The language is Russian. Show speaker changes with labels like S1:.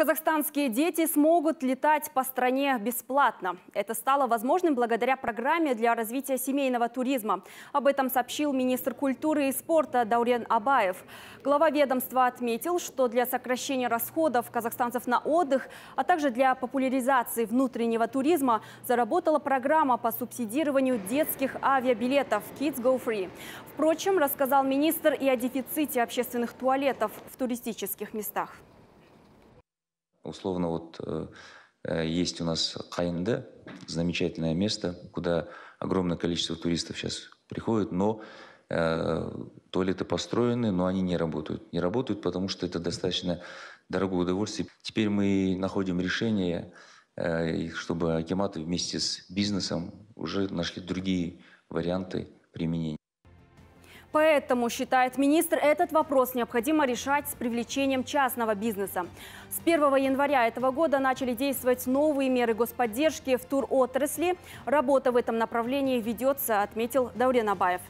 S1: Казахстанские дети смогут летать по стране бесплатно. Это стало возможным благодаря программе для развития семейного туризма. Об этом сообщил министр культуры и спорта Даурен Абаев. Глава ведомства отметил, что для сокращения расходов казахстанцев на отдых, а также для популяризации внутреннего туризма заработала программа по субсидированию детских авиабилетов Kids Go Free. Впрочем, рассказал министр и о дефиците общественных туалетов в туристических местах.
S2: Условно вот э, э, есть у нас Каинда, замечательное место, куда огромное количество туристов сейчас приходит, но э, туалеты построены, но они не работают. Не работают, потому что это достаточно дорогое удовольствие. Теперь мы находим решение, э, чтобы акиматы вместе с бизнесом уже нашли другие варианты применения.
S1: Поэтому, считает министр, этот вопрос необходимо решать с привлечением частного бизнеса. С 1 января этого года начали действовать новые меры господдержки в туротрасли. Работа в этом направлении ведется, отметил Даурен Абаев.